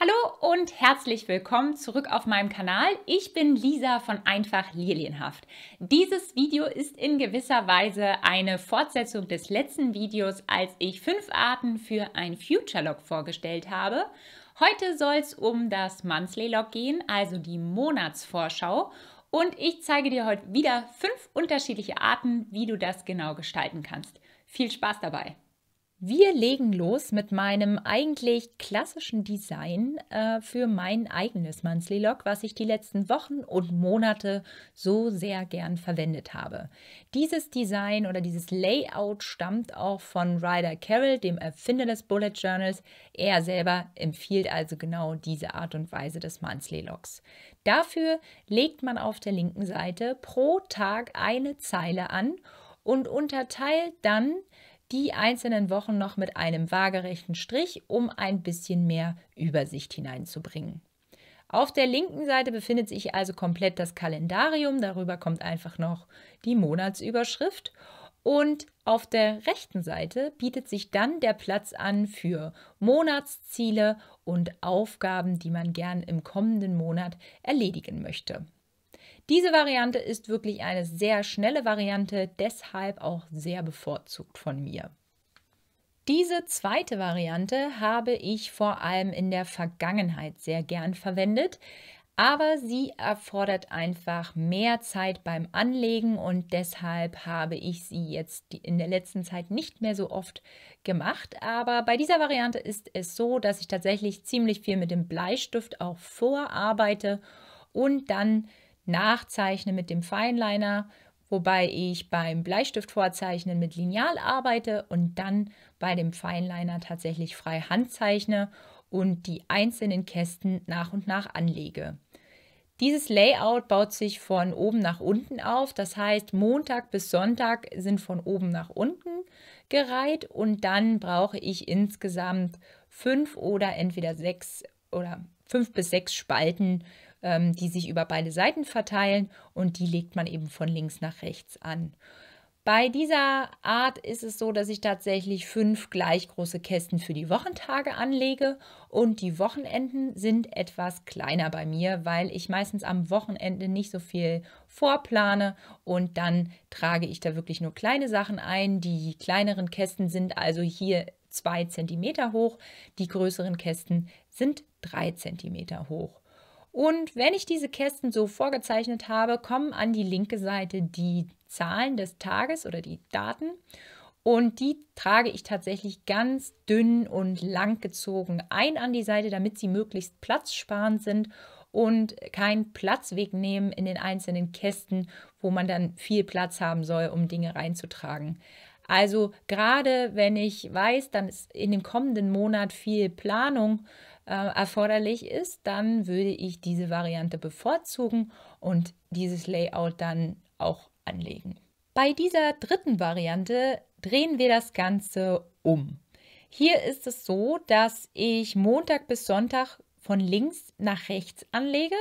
Hallo und herzlich willkommen zurück auf meinem Kanal. Ich bin Lisa von Einfach Lilienhaft. Dieses Video ist in gewisser Weise eine Fortsetzung des letzten Videos, als ich fünf Arten für ein Future Log vorgestellt habe. Heute soll es um das Monthly Log gehen, also die Monatsvorschau. Und ich zeige dir heute wieder fünf unterschiedliche Arten, wie du das genau gestalten kannst. Viel Spaß dabei! Wir legen los mit meinem eigentlich klassischen Design äh, für mein eigenes Monthly Log, was ich die letzten Wochen und Monate so sehr gern verwendet habe. Dieses Design oder dieses Layout stammt auch von Ryder Carroll, dem Erfinder des Bullet Journals. Er selber empfiehlt also genau diese Art und Weise des Monthly Logs. Dafür legt man auf der linken Seite pro Tag eine Zeile an und unterteilt dann die einzelnen Wochen noch mit einem waagerechten Strich, um ein bisschen mehr Übersicht hineinzubringen. Auf der linken Seite befindet sich also komplett das Kalendarium, darüber kommt einfach noch die Monatsüberschrift und auf der rechten Seite bietet sich dann der Platz an für Monatsziele und Aufgaben, die man gern im kommenden Monat erledigen möchte. Diese Variante ist wirklich eine sehr schnelle Variante, deshalb auch sehr bevorzugt von mir. Diese zweite Variante habe ich vor allem in der Vergangenheit sehr gern verwendet, aber sie erfordert einfach mehr Zeit beim Anlegen und deshalb habe ich sie jetzt in der letzten Zeit nicht mehr so oft gemacht. Aber bei dieser Variante ist es so, dass ich tatsächlich ziemlich viel mit dem Bleistift auch vorarbeite und dann nachzeichne mit dem Fineliner, wobei ich beim Bleistift vorzeichnen mit Lineal arbeite und dann bei dem Fineliner tatsächlich frei handzeichne und die einzelnen Kästen nach und nach anlege. Dieses Layout baut sich von oben nach unten auf. Das heißt, Montag bis Sonntag sind von oben nach unten gereiht und dann brauche ich insgesamt fünf oder entweder sechs oder fünf bis sechs Spalten, ähm, die sich über beide Seiten verteilen und die legt man eben von links nach rechts an. Bei dieser Art ist es so, dass ich tatsächlich fünf gleich große Kästen für die Wochentage anlege und die Wochenenden sind etwas kleiner bei mir, weil ich meistens am Wochenende nicht so viel vorplane und dann trage ich da wirklich nur kleine Sachen ein. Die kleineren Kästen sind also hier zwei Zentimeter hoch, die größeren Kästen sind drei Zentimeter hoch. Und wenn ich diese Kästen so vorgezeichnet habe, kommen an die linke Seite die Zahlen des Tages oder die Daten. Und die trage ich tatsächlich ganz dünn und lang gezogen ein an die Seite, damit sie möglichst platzsparend sind und keinen Platz wegnehmen in den einzelnen Kästen, wo man dann viel Platz haben soll, um Dinge reinzutragen. Also gerade wenn ich weiß, dann ist in dem kommenden Monat viel Planung, äh, erforderlich ist, dann würde ich diese Variante bevorzugen und dieses Layout dann auch anlegen. Bei dieser dritten Variante drehen wir das Ganze um. Hier ist es so, dass ich Montag bis Sonntag von links nach rechts anlege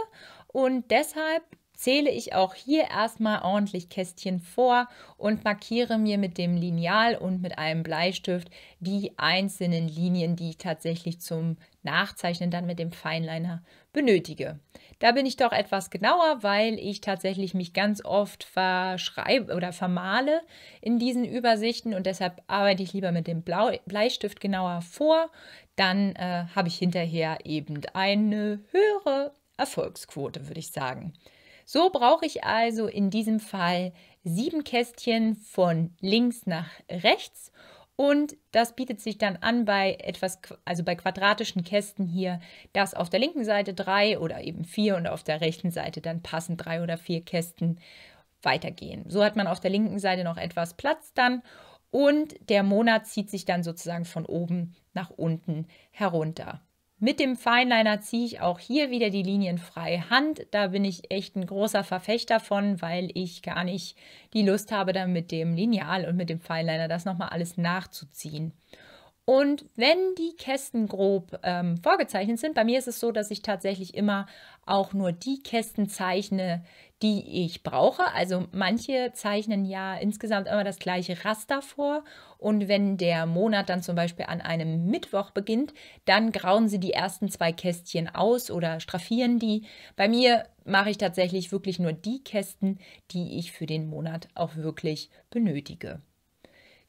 und deshalb zähle ich auch hier erstmal ordentlich Kästchen vor und markiere mir mit dem Lineal und mit einem Bleistift die einzelnen Linien, die ich tatsächlich zum Nachzeichnen dann mit dem Feinliner benötige. Da bin ich doch etwas genauer, weil ich tatsächlich mich ganz oft verschreibe oder vermale in diesen Übersichten und deshalb arbeite ich lieber mit dem Bleistift genauer vor. Dann äh, habe ich hinterher eben eine höhere Erfolgsquote, würde ich sagen. So brauche ich also in diesem Fall sieben Kästchen von links nach rechts und das bietet sich dann an bei etwas, also bei quadratischen Kästen hier, dass auf der linken Seite drei oder eben vier und auf der rechten Seite dann passend drei oder vier Kästen weitergehen. So hat man auf der linken Seite noch etwas Platz dann und der Monat zieht sich dann sozusagen von oben nach unten herunter. Mit dem Fineliner ziehe ich auch hier wieder die Linien frei Hand. Da bin ich echt ein großer Verfechter von, weil ich gar nicht die Lust habe, dann mit dem Lineal und mit dem Fineliner das nochmal alles nachzuziehen. Und wenn die Kästen grob ähm, vorgezeichnet sind, bei mir ist es so, dass ich tatsächlich immer auch nur die Kästen zeichne, die ich brauche. Also manche zeichnen ja insgesamt immer das gleiche Raster vor. Und wenn der Monat dann zum Beispiel an einem Mittwoch beginnt, dann grauen sie die ersten zwei Kästchen aus oder straffieren die. Bei mir mache ich tatsächlich wirklich nur die Kästen, die ich für den Monat auch wirklich benötige.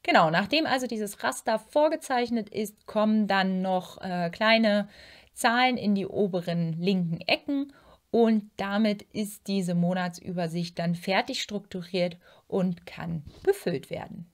Genau, nachdem also dieses Raster vorgezeichnet ist, kommen dann noch äh, kleine Zahlen in die oberen linken Ecken und damit ist diese Monatsübersicht dann fertig strukturiert und kann befüllt werden.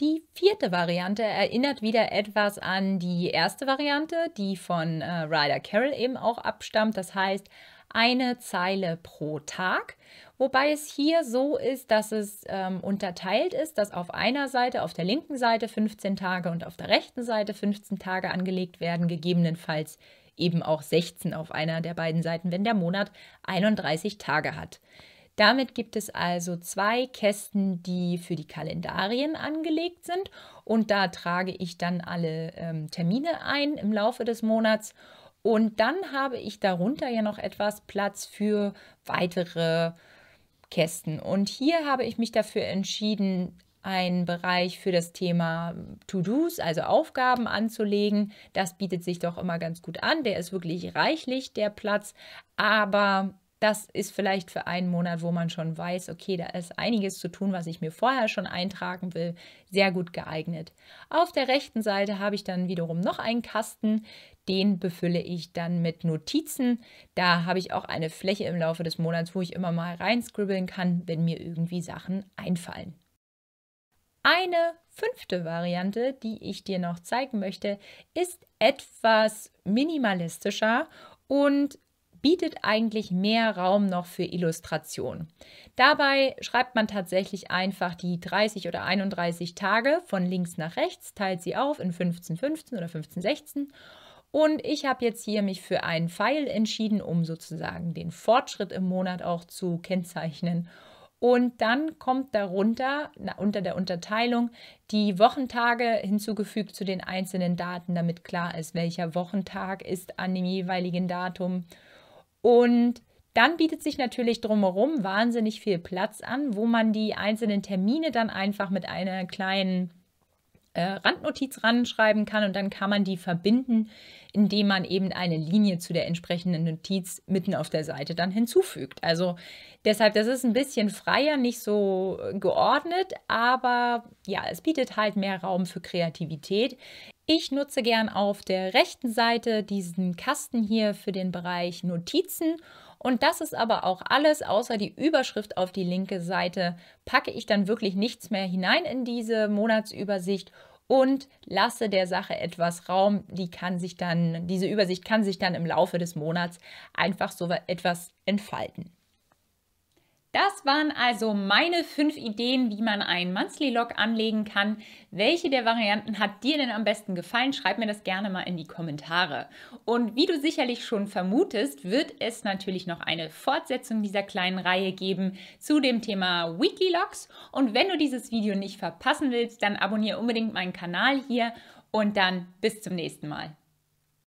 Die vierte Variante erinnert wieder etwas an die erste Variante, die von äh, Ryder Carroll eben auch abstammt. Das heißt, eine Zeile pro Tag. Wobei es hier so ist, dass es ähm, unterteilt ist, dass auf einer Seite, auf der linken Seite 15 Tage und auf der rechten Seite 15 Tage angelegt werden, gegebenenfalls eben auch 16 auf einer der beiden Seiten, wenn der Monat 31 Tage hat. Damit gibt es also zwei Kästen, die für die Kalendarien angelegt sind und da trage ich dann alle ähm, Termine ein im Laufe des Monats und dann habe ich darunter ja noch etwas Platz für weitere Kästen. Und hier habe ich mich dafür entschieden, einen Bereich für das Thema To-Dos, also Aufgaben anzulegen. Das bietet sich doch immer ganz gut an. Der ist wirklich reichlich, der Platz. Aber das ist vielleicht für einen Monat, wo man schon weiß, okay, da ist einiges zu tun, was ich mir vorher schon eintragen will, sehr gut geeignet. Auf der rechten Seite habe ich dann wiederum noch einen Kasten. Den befülle ich dann mit Notizen. Da habe ich auch eine Fläche im Laufe des Monats, wo ich immer mal reinscribbeln kann, wenn mir irgendwie Sachen einfallen. Eine fünfte Variante, die ich dir noch zeigen möchte, ist etwas minimalistischer und bietet eigentlich mehr Raum noch für Illustration. Dabei schreibt man tatsächlich einfach die 30 oder 31 Tage von links nach rechts, teilt sie auf in 15, 15 oder 15, 16 und ich habe jetzt hier mich für einen Pfeil entschieden, um sozusagen den Fortschritt im Monat auch zu kennzeichnen. Und dann kommt darunter, na, unter der Unterteilung, die Wochentage hinzugefügt zu den einzelnen Daten, damit klar ist, welcher Wochentag ist an dem jeweiligen Datum. Und dann bietet sich natürlich drumherum wahnsinnig viel Platz an, wo man die einzelnen Termine dann einfach mit einer kleinen äh, Randnotiz ranschreiben kann und dann kann man die verbinden, indem man eben eine Linie zu der entsprechenden Notiz mitten auf der Seite dann hinzufügt. Also deshalb, das ist ein bisschen freier, nicht so äh, geordnet, aber ja, es bietet halt mehr Raum für Kreativität. Ich nutze gern auf der rechten Seite diesen Kasten hier für den Bereich Notizen und das ist aber auch alles, außer die Überschrift auf die linke Seite packe ich dann wirklich nichts mehr hinein in diese Monatsübersicht und lasse der Sache etwas Raum. Die kann sich dann, diese Übersicht kann sich dann im Laufe des Monats einfach so etwas entfalten. Das waren also meine fünf Ideen, wie man einen Monthly Log anlegen kann. Welche der Varianten hat dir denn am besten gefallen? Schreib mir das gerne mal in die Kommentare. Und wie du sicherlich schon vermutest, wird es natürlich noch eine Fortsetzung dieser kleinen Reihe geben zu dem Thema Wikilogs. Und wenn du dieses Video nicht verpassen willst, dann abonniere unbedingt meinen Kanal hier und dann bis zum nächsten Mal.